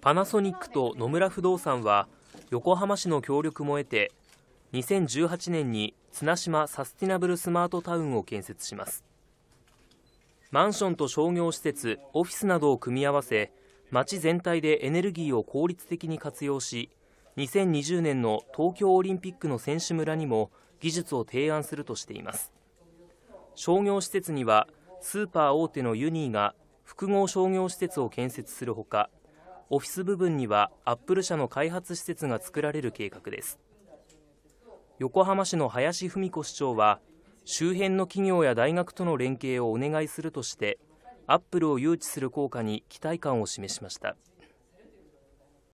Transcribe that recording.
パナソニックと野村不動産は横浜市の協力も得て2018年に綱島サスティナブルスマートタウンを建設しますマンションと商業施設オフィスなどを組み合わせ街全体でエネルギーを効率的に活用し2020年の東京オリンピックの選手村にも技術を提案するとしています商業施設にはスーパー大手のユニーが複合商業施設を建設するほかオフィス部分にはアップル社の開発施設が作られる計画です横浜市の林文子市長は周辺の企業や大学との連携をお願いするとしてアップルを誘致する効果に期待感を示しました